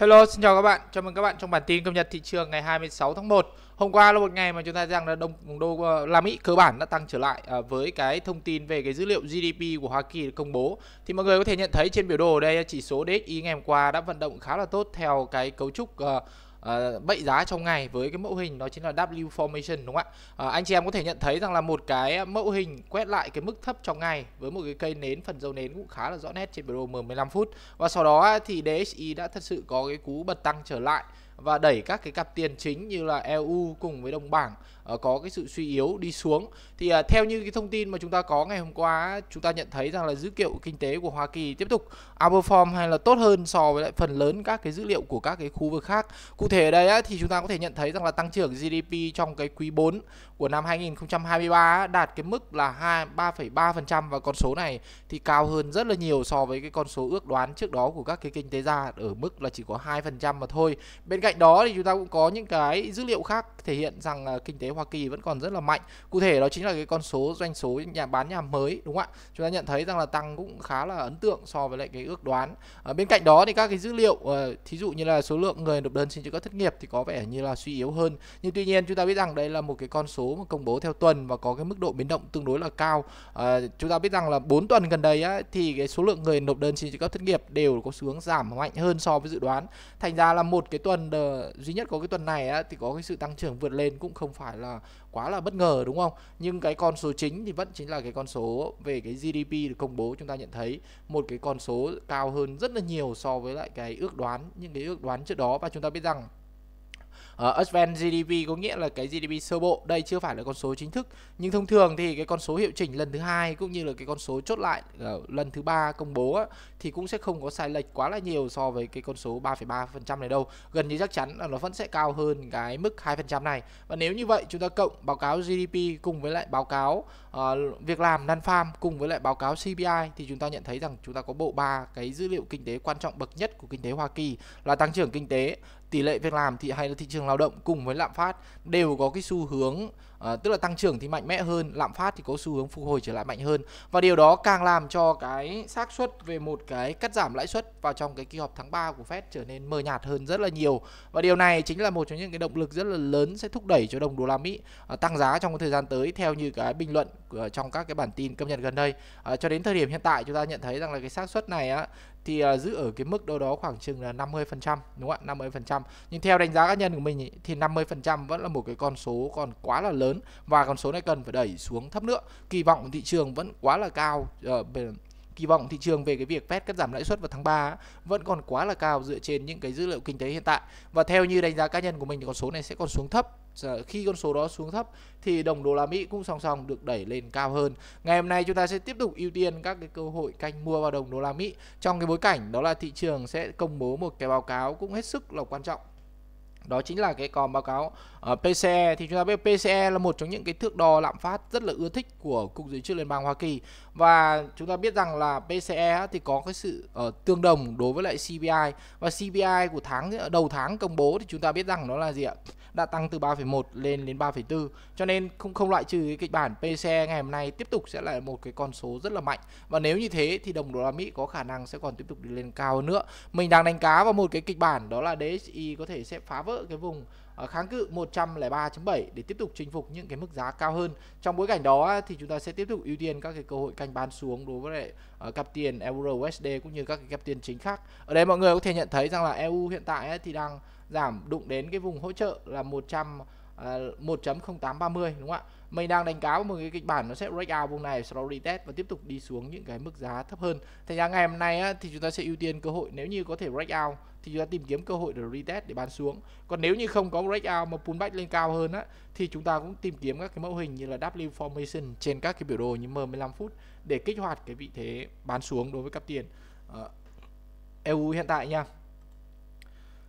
Hello, xin chào các bạn. Chào mừng các bạn trong bản tin cập nhật thị trường ngày 26 tháng 1. Hôm qua là một ngày mà chúng ta rằng là đồng đô ờ, la Mỹ cơ bản đã tăng trở lại ờ, với cái thông tin về cái dữ liệu GDP của Hoa Kỳ được công bố. Thì mọi người có thể nhận thấy trên biểu đồ ở đây chỉ số DXY ngày hôm qua đã vận động khá là tốt theo cái cấu trúc uh, uh, bậy giá trong ngày với cái mẫu hình đó chính là W formation đúng không ạ uh, anh chị em có thể nhận thấy rằng là một cái mẫu hình quét lại cái mức thấp trong ngày với một cái cây nến phần dấu nến cũng khá là rõ nét trên biểu đồ M15 phút và sau đó thì DXY đã thật sự có cái cú bật tăng trở lại và đẩy các cái cặp tiền chính như là EU cùng với đồng bảng ờ, có cái sự suy yếu đi xuống thì ờ, theo như cái thông tin mà chúng ta có ngày hôm qua chúng ta nhận thấy rằng là dữ liệu kinh tế của Hoa Kỳ tiếp tục outperform hay là tốt hơn so với lại phần lớn các cái dữ liệu của các cái khu vực khác cụ thể ở đây thì chúng ta có thể nhận thấy rằng là tăng trưởng GDP trong cái quý 4 của năm 2023 đạt cái mức là 2 3,3% và con số này thì cao hơn rất là nhiều so với cái con số ước đoán trước đó của các cái kinh tế gia ở mức là chỉ có 2% mà thôi bên cạnh cạnh đó thì chúng ta cũng có những cái dữ liệu khác thể hiện rằng là kinh tế Hoa Kỳ vẫn còn rất là mạnh. Cụ thể đó chính là cái con số doanh số nhà bán nhà mới đúng không ạ? Chúng ta nhận thấy rằng là tăng cũng khá là ấn tượng so với lại cái ước đoán. Ở bên cạnh đó thì các cái dữ liệu ờ, thí dụ như là số lượng người nộp đơn xin trợ cấp thất nghiệp thì có vẻ như là suy yếu hơn. Nhưng tuy nhiên chúng ta biết rằng đây là một cái con số mà công bố theo tuần và có cái mức độ biến động tương đối là cao. À, chúng ta biết rằng là 4 tuần gần đây á, thì cái số lượng người nộp đơn xin trợ cấp thất nghiệp đều có xu hướng giảm mạnh hơn so với dự đoán. Thành ra là một cái tuần tờ duy nhất có cái tuần này á, thì có cái sự tăng trưởng vượt lên cũng không phải là quá là bất ngờ đúng không nhưng cái con số chính thì vẫn chính là cái con số về cái GDP được công bố chúng ta nhận thấy một cái con số cao hơn rất là nhiều so với lại cái ước đoán những cái ước đoán trước đó và chúng ta biết rằng uh, advanced GDP có nghĩa là cái GDP sơ bộ đây chưa phải là con số chính thức nhưng thông thường thì cái con số hiệu chỉnh lần thứ hai cũng như là cái con số chốt lại uh, lần thứ ba công bố á, thì cũng sẽ không có sai lệch quá là nhiều so với cái con số 3,3% này đâu gần như chắc chắn là nó vẫn sẽ cao hơn cái mức 2% này và nếu như vậy chúng ta cộng báo cáo GDP cùng với lại báo cáo uh, việc làm non farm cùng với lại báo cáo CPI thì chúng ta nhận thấy rằng chúng ta có bộ ba cái dữ liệu kinh tế quan trọng bậc nhất của kinh tế Hoa Kỳ là tăng trưởng kinh tế tỷ lệ việc làm thì hay là thị trường lao động cùng với lạm phát đều có cái xu hướng À, tức là tăng trưởng thì mạnh mẽ hơn, lạm phát thì có xu hướng phục hồi trở lại mạnh hơn và điều đó càng làm cho cái xác suất về một cái cắt giảm lãi suất vào trong cái kỳ họp tháng 3 của Fed trở nên mờ nhạt hơn rất là nhiều và điều này chính là một trong những cái động lực rất là lớn sẽ thúc đẩy cho đồng đô la Mỹ à, tăng giá trong thời gian tới theo như cái bình luận của, trong các cái bản tin cập nhật gần đây à, cho đến thời điểm hiện tại chúng ta nhận thấy rằng là cái xác suất này á thì uh, giữ ở cái mức đâu đó khoảng chừng là 50% đúng không ạ? 50%. Nhưng theo đánh giá cá nhân của mình ý, thì 50% vẫn là một cái con số còn quá là lớn và con số này cần phải đẩy xuống thấp nữa. Kỳ vọng thị trường vẫn quá là cao uh, kỳ vọng thị trường về cái việc Fed cắt giảm lãi suất vào tháng 3 vẫn còn quá là cao dựa trên những cái dữ liệu kinh tế hiện tại. Và theo như đánh giá cá nhân của mình thì con số này sẽ còn xuống thấp khi con số đó xuống thấp thì đồng đô la Mỹ cũng song song được đẩy lên cao hơn. Ngày hôm nay chúng ta sẽ tiếp tục ưu tiên các cái cơ hội canh mua vào đồng đô la Mỹ trong cái bối cảnh đó là thị trường sẽ công bố một cái báo cáo cũng hết sức là quan trọng đó chính là cái còn báo cáo uh, ờ, PCE thì chúng ta biết PCE là một trong những cái thước đo lạm phát rất là ưa thích của cục dự trữ liên bang Hoa Kỳ và chúng ta biết rằng là PCE thì có cái sự uh, tương đồng đối với lại CPI và CPI của tháng đầu tháng công bố thì chúng ta biết rằng nó là gì ạ đã tăng từ 3,1 lên đến 3,4 cho nên không không loại trừ cái kịch bản PCE ngày hôm nay tiếp tục sẽ là một cái con số rất là mạnh và nếu như thế thì đồng đô la Mỹ có khả năng sẽ còn tiếp tục đi lên cao hơn nữa mình đang đánh cá vào một cái kịch bản đó là DXY có thể sẽ phá vỡ cái vùng ờ, kháng cự 103.7 để tiếp tục chinh phục những cái mức giá cao hơn. Trong bối cảnh đó thì chúng ta sẽ tiếp tục ưu tiên các cái cơ hội canh bán xuống đối với lại ờ, cặp tiền euro USD cũng như các cái cặp tiền chính khác. Ở đây mọi người có thể nhận thấy rằng là EU hiện tại thì đang giảm đụng đến cái vùng hỗ trợ là 100 uh, 1.0830 đúng không ạ mình đang đánh cáo một cái kịch bản nó sẽ break out vùng này sau đó retest và tiếp tục đi xuống những cái mức giá thấp hơn thành ra ngày hôm nay á, thì chúng ta sẽ ưu tiên cơ hội nếu như có thể break out thì chúng ta tìm kiếm cơ hội để retest để bán xuống còn nếu như không có break out mà pullback lên cao hơn á thì chúng ta cũng tìm kiếm các cái mẫu hình như là W formation trên các cái biểu đồ như M15 phút để kích hoạt cái vị thế bán xuống đối với cặp tiền uh, ờ, EU hiện tại nha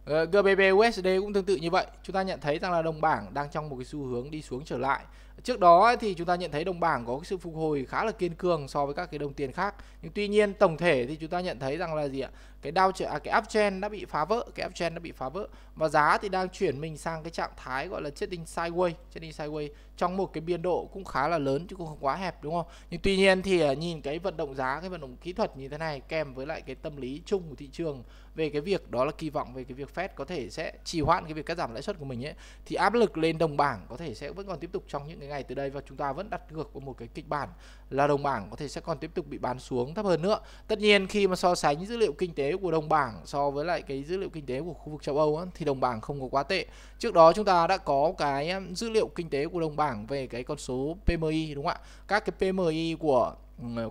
Ờ, GBP USD cũng tương tự như vậy chúng ta nhận thấy rằng là đồng bảng đang trong một cái xu hướng đi xuống trở lại trước đó thì chúng ta nhận thấy đồng bảng có cái sự phục hồi khá là kiên cường so với các cái đồng tiền khác nhưng tuy nhiên tổng thể thì chúng ta nhận thấy rằng là gì ạ cái đau trend à, cái uptrend đã bị phá vỡ cái uptrend đã bị phá vỡ và giá thì đang chuyển mình sang cái trạng thái gọi là chết đinh sideways chết đinh sideways trong một cái biên độ cũng khá là lớn chứ cũng không quá hẹp đúng không nhưng tuy nhiên thì à, nhìn cái vận động giá cái vận động kỹ thuật như thế này kèm với lại cái tâm lý chung của thị trường về cái việc đó là kỳ vọng về cái việc Fed có thể sẽ trì hoãn cái việc cắt giảm lãi suất của mình ấy thì áp lực lên đồng bảng có thể sẽ vẫn còn tiếp tục trong những cái ngày tới đây và chúng ta vẫn đặt ngược vào một cái kịch bản là đồng bảng có thể sẽ còn tiếp tục bị bán xuống thấp hơn nữa tất nhiên khi mà so sánh dữ liệu kinh tế của đồng bảng so với lại cái dữ liệu kinh tế của khu vực châu Âu á, thì đồng bảng không có quá tệ. Trước đó chúng ta đã có cái um, dữ liệu kinh tế của đồng bảng về cái con số PMI đúng không ạ? Các cái PMI của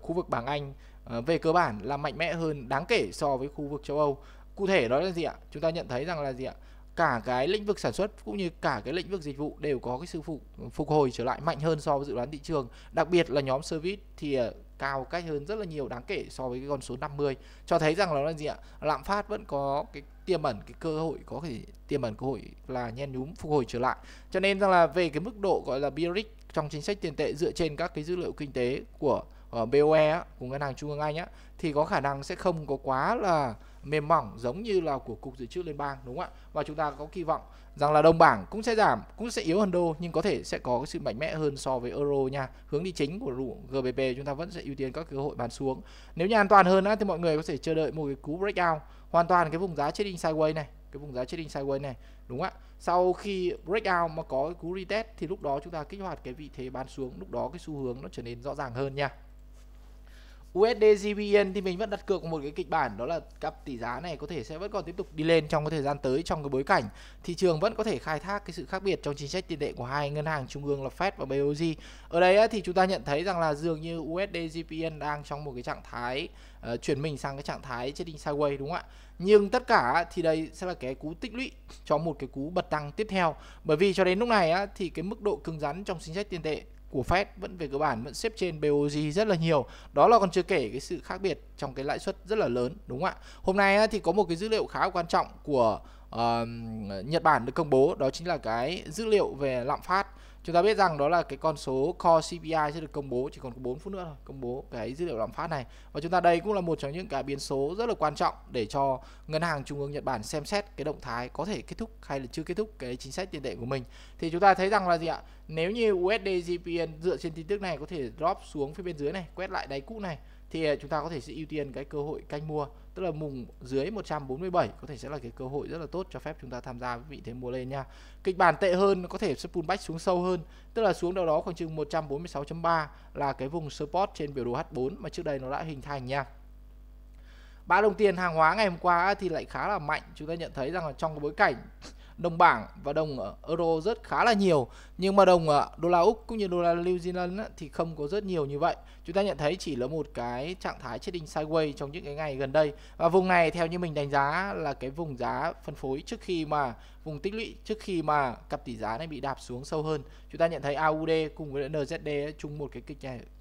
khu vực bảng Anh ờ, về cơ bản là mạnh mẽ hơn đáng kể so với khu vực châu Âu. Cụ thể đó là gì ạ? Chúng ta nhận thấy rằng là gì ạ? cả cái lĩnh vực sản xuất cũng như cả cái lĩnh vực dịch vụ đều có cái sự phục phục hồi trở lại mạnh hơn so với dự đoán thị trường đặc biệt là nhóm service thì ờ, cao cách hơn rất là nhiều đáng kể so với cái con số 50 cho thấy rằng là gì ạ lạm phát vẫn có cái tiềm ẩn cái cơ hội có thể tiềm ẩn cơ hội là nhen nhúm phục hồi trở lại cho nên rằng là về cái mức độ gọi là bearish trong chính sách tiền tệ dựa trên các cái dữ liệu kinh tế của ở BOE á, của ngân hàng trung ương Anh á thì có khả năng sẽ không có quá là mềm mỏng giống như là của cục dự trữ liên bang đúng không ạ và chúng ta có kỳ vọng rằng là đồng bảng cũng sẽ giảm cũng sẽ yếu hơn đô nhưng có thể sẽ có cái sự mạnh mẽ hơn so với euro nha hướng đi chính của GBP chúng ta vẫn sẽ ưu tiên các cơ hội bán xuống nếu như an toàn hơn á thì mọi người có thể chờ đợi một cái cú breakout hoàn toàn cái vùng giá trading sideways này cái vùng giá trading sideways này đúng không ạ sau khi breakout mà có cú retest thì lúc đó chúng ta kích hoạt cái vị thế bán xuống lúc đó cái xu hướng nó trở nên rõ ràng hơn nha USD JPY thì mình vẫn đặt cược một cái kịch bản đó là cặp tỷ giá này có thể sẽ vẫn còn tiếp tục đi lên trong cái thời gian tới trong cái bối cảnh thị trường vẫn có thể khai thác cái sự khác biệt trong chính sách tiền tệ của hai ngân hàng trung ương là Fed và BOJ. Ở đây thì chúng ta nhận thấy rằng là dường như USD JPY đang trong một cái trạng thái uh, chuyển mình sang cái trạng thái trading sideways đúng không ạ? Nhưng tất cả thì đây sẽ là cái cú tích lũy cho một cái cú bật tăng tiếp theo bởi vì cho đến lúc này á, thì cái mức độ cứng rắn trong chính sách tiền tệ của Fed vẫn về cơ bản vẫn xếp trên BOJ rất là nhiều. Đó là còn chưa kể cái sự khác biệt trong cái lãi suất rất là lớn đúng không ạ? Hôm nay thì có một cái dữ liệu khá quan trọng của uh, Nhật Bản được công bố đó chính là cái dữ liệu về lạm phát chúng ta biết rằng đó là cái con số core CPI sẽ được công bố chỉ còn có 4 phút nữa thôi công bố cái dữ liệu lạm phát này và chúng ta đây cũng là một trong những cái biến số rất là quan trọng để cho ngân hàng trung ương Nhật Bản xem xét cái động thái có thể kết thúc hay là chưa kết thúc cái chính sách tiền tệ của mình thì chúng ta thấy rằng là gì ạ nếu như USD JPY dựa trên tin tức này có thể drop xuống phía bên dưới này quét lại đáy cũ này thì à, chúng ta có thể sẽ ưu tiên cái cơ hội canh mua tức là mùng dưới 147 có thể sẽ là cái cơ hội rất là tốt cho phép chúng ta tham gia vị thế mua lên nha kịch bản tệ hơn có thể sẽ pullback xuống sâu hơn tức là xuống đâu đó khoảng chừng 146.3 là cái vùng support trên biểu đồ H4 mà trước đây nó đã hình thành nha ba đồng tiền hàng hóa ngày hôm qua thì lại khá là mạnh chúng ta nhận thấy rằng là trong cái bối cảnh đồng bảng và đồng ờ, euro rất khá là nhiều nhưng mà đồng ờ, đô la Úc cũng như đô la New Zealand thì không có rất nhiều như vậy chúng ta nhận thấy chỉ là một cái trạng thái trading sideways trong những cái ngày gần đây và vùng này theo như mình đánh giá là cái vùng giá phân phối trước khi mà vùng tích lũy trước khi mà cặp tỷ giá này bị đạp xuống sâu hơn chúng ta nhận thấy AUD cùng với NZD chung một cái kịch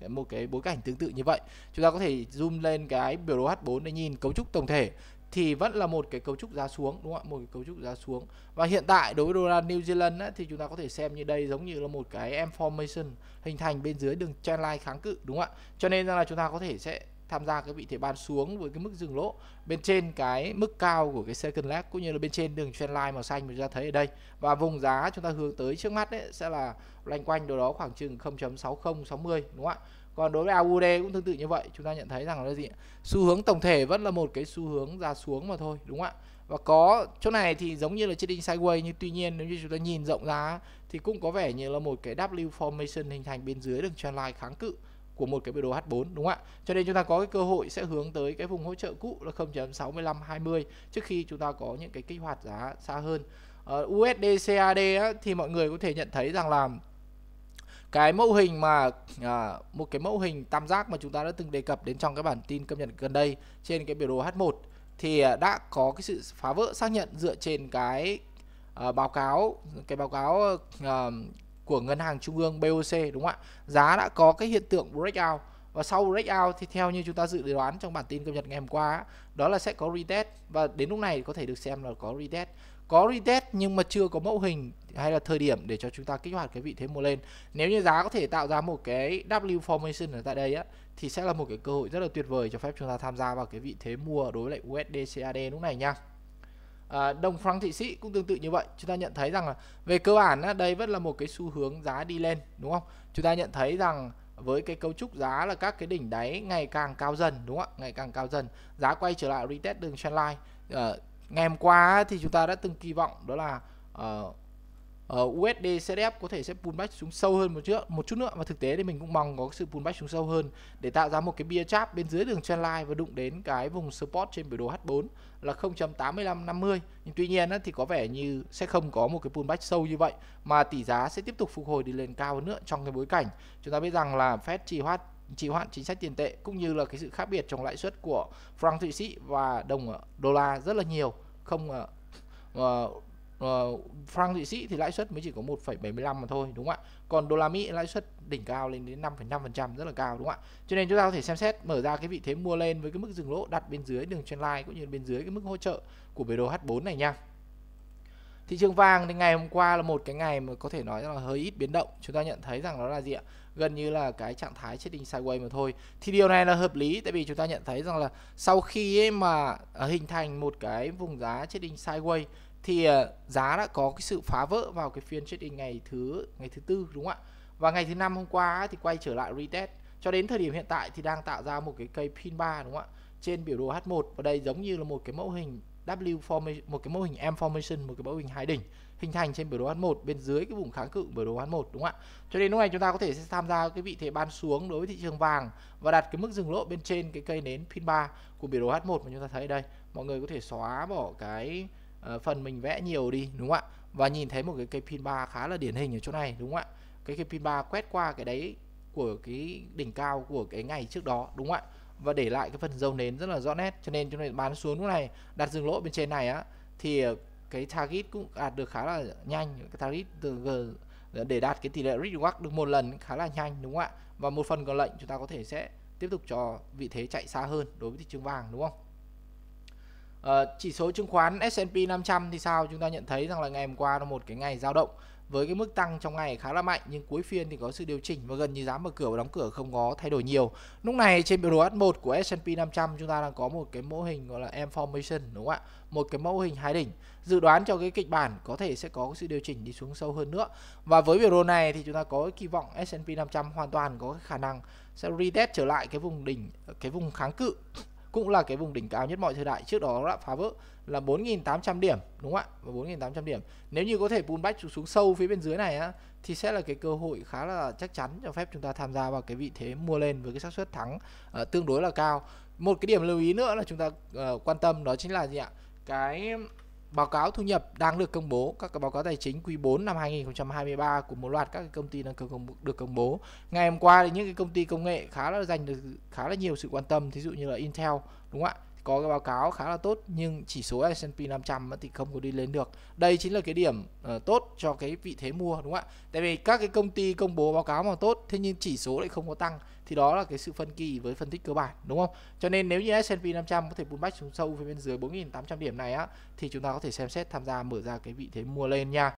một cái bối cảnh tương tự như vậy chúng ta có thể zoom lên cái biểu đồ H4 để nhìn cấu trúc tổng thể thì vẫn là một cái cấu trúc giá xuống đúng không ạ một cái cấu trúc giá xuống và hiện tại đối với đô la New Zealand ấy, thì chúng ta có thể xem như đây giống như là một cái M formation hình thành bên dưới đường trendline kháng cự đúng không ạ cho nên là chúng ta có thể sẽ tham gia cái vị thế bán xuống với cái mức dừng lỗ bên trên cái mức cao của cái second leg cũng như là bên trên đường trendline màu xanh mà chúng ta thấy ở đây và vùng giá chúng ta hướng tới trước mắt đấy sẽ là loanh quanh đâu đó khoảng chừng 0.6060 đúng không ạ còn đối với AUD cũng tương tự như vậy chúng ta nhận thấy rằng là gì xu hướng tổng thể vẫn là một cái xu hướng ra xuống mà thôi đúng không ạ và có chỗ này thì giống như là chiếc đinh sideways nhưng tuy nhiên nếu như chúng ta nhìn rộng ra thì cũng có vẻ như là một cái W formation hình thành bên dưới đường trendline kháng cự của một cái biểu đồ H4 đúng không ạ? Cho nên chúng ta có cái cơ hội sẽ hướng tới cái vùng hỗ trợ cũ là 0.6520 trước khi chúng ta có những cái kích hoạt giá xa hơn. Uh, ờ, USD CAD á, thì mọi người có thể nhận thấy rằng là cái mẫu hình mà à, một cái mẫu hình tam giác mà chúng ta đã từng đề cập đến trong cái bản tin cập nhật gần đây trên cái biểu đồ H1 thì à, đã có cái sự phá vỡ xác nhận dựa trên cái uh, báo cáo cái báo cáo uh, của ngân hàng trung ương BOC đúng không ạ? Giá đã có cái hiện tượng breakout và sau breakout thì theo như chúng ta dự đoán trong bản tin cập nhật ngày hôm qua đó là sẽ có retest và đến lúc này có thể được xem là có retest có retest nhưng mà chưa có mẫu hình hay là thời điểm để cho chúng ta kích hoạt cái vị thế mua lên nếu như giá có thể tạo ra một cái W formation ở tại đây á thì sẽ là một cái cơ hội rất là tuyệt vời cho phép chúng ta tham gia vào cái vị thế mua đối với lại USD CAD lúc này nha À, đồng franc thị sĩ cũng tương tự như vậy chúng ta nhận thấy rằng là về cơ bản á, đây vẫn là một cái xu hướng giá đi lên đúng không chúng ta nhận thấy rằng với cái cấu trúc giá là các cái đỉnh đáy ngày càng cao dần đúng không ạ ngày càng cao dần giá quay trở lại retest đường trendline uh, ờ, ngày hôm qua thì chúng ta đã từng kỳ vọng đó là uh, uh, ờ, USD CDF có thể sẽ pullback xuống sâu hơn một chút một chút nữa và thực tế thì mình cũng mong có sự pullback xuống sâu hơn để tạo ra một cái bia chap bên dưới đường trendline và đụng đến cái vùng support trên biểu đồ H4 là 0.8550 nhưng tuy nhiên thì có vẻ như sẽ không có một cái pullback sâu như vậy mà tỷ giá sẽ tiếp tục phục hồi đi lên cao hơn nữa trong cái bối cảnh chúng ta biết rằng là Fed trì hoãn trì hoãn chính sách tiền tệ cũng như là cái sự khác biệt trong lãi suất của franc thụy sĩ và đồng đô la rất là nhiều không uh, uh, franc Thụy Sĩ thì lãi suất mới chỉ có 1,75 mà thôi đúng không ạ còn đô la Mỹ lãi suất đỉnh cao lên đến 5,5% rất là cao đúng không ạ cho nên chúng ta có thể xem xét mở ra cái vị thế mua lên với cái mức dừng lỗ đặt bên dưới đường trend line cũng như bên dưới cái mức hỗ trợ của biểu đồ H4 này nha thị trường vàng thì ngày hôm qua là một cái ngày mà có thể nói là hơi ít biến động chúng ta nhận thấy rằng nó là gì ạ gần như là cái trạng thái chết đinh sideways mà thôi thì điều này là hợp lý tại vì chúng ta nhận thấy rằng là sau khi ấy mà à, hình thành một cái vùng giá chết đinh sideways thì ờ, giá đã có cái sự phá vỡ vào cái phiên trading ngày thứ ngày thứ tư đúng không ạ và ngày thứ năm hôm qua thì quay trở lại retest cho đến thời điểm hiện tại thì đang tạo ra một cái cây pin 3 đúng không ạ trên biểu đồ H1 và đây giống như là một cái mẫu hình W formation một cái mẫu hình M formation một cái mẫu hình hai đỉnh hình thành trên biểu đồ H1 bên dưới cái vùng kháng cự biểu đồ H1 đúng không ạ? Cho nên lúc này chúng ta có thể sẽ tham gia cái vị thế bán xuống đối với thị trường vàng và đặt cái mức dừng lỗ bên trên cái cây nến pin 3 của biểu đồ H1 mà chúng ta thấy đây. Mọi người có thể xóa bỏ cái Ờ, phần mình vẽ nhiều đi đúng không ạ và nhìn thấy một cái cây pin ba khá là điển hình ở chỗ này đúng không ạ cái cây pin ba quét qua cái đấy của cái đỉnh cao của cái ngày trước đó đúng không ạ và để lại cái phần dâu nến rất là rõ nét cho nên chúng này bán xuống lúc này đặt dừng lỗ bên trên này á thì ờ, cái target cũng đạt được khá là nhanh cái target từ g ờ, để đạt cái tỷ lệ reward được một lần khá là nhanh đúng không ạ và một phần còn lệnh chúng ta có thể sẽ tiếp tục cho vị thế chạy xa hơn đối với thị trường vàng đúng không uh, chỉ số chứng khoán S&P 500 thì sao chúng ta nhận thấy rằng là ngày hôm qua là một cái ngày giao động với cái mức tăng trong ngày khá là mạnh nhưng cuối phiên thì có sự điều chỉnh và gần như giá mở cửa và đóng cửa không có thay đổi nhiều. Lúc này trên biểu đồ H1 của S&P 500 chúng ta đang có một cái mô hình gọi là M formation đúng không ạ? Một cái mẫu hình hai đỉnh. Dự đoán cho cái kịch bản có thể sẽ có sự điều chỉnh đi xuống sâu hơn nữa. Và với biểu đồ này thì chúng ta có kỳ vọng S&P 500 hoàn toàn có khả năng sẽ retest trở lại cái vùng đỉnh cái vùng kháng cự cũng là cái vùng đỉnh cao nhất mọi thời đại trước đó đã phá vỡ là 4.800 điểm đúng không ạ và 4.800 điểm nếu như có thể pullback xuống sâu phía bên dưới này á thì sẽ là cái cơ hội khá là chắc chắn cho phép chúng ta tham gia vào cái vị thế mua lên với cái xác suất thắng uh, tương đối là cao một cái điểm lưu ý nữa là chúng ta uh, quan tâm đó chính là gì ạ cái báo cáo thu nhập đang được công bố, các báo cáo tài chính quý 4 năm 2023 của một loạt các công ty đang được công bố. Ngày hôm qua thì những cái công ty công nghệ khá là dành được khá là nhiều sự quan tâm, thí dụ như là Intel đúng không ạ? có cái báo cáo khá là tốt nhưng chỉ số S&P 500 thì không có đi lên được. Đây chính là cái điểm uh, tốt cho cái vị thế mua đúng không ạ? Tại vì các cái công ty công bố báo cáo mà tốt thế nhưng chỉ số lại không có tăng thì đó là cái sự phân kỳ với phân tích cơ bản đúng không? Cho nên nếu như S&P 500 có thể pullback xuống sâu về bên dưới 4.800 điểm này á thì chúng ta có thể xem xét tham gia mở ra cái vị thế mua lên nha.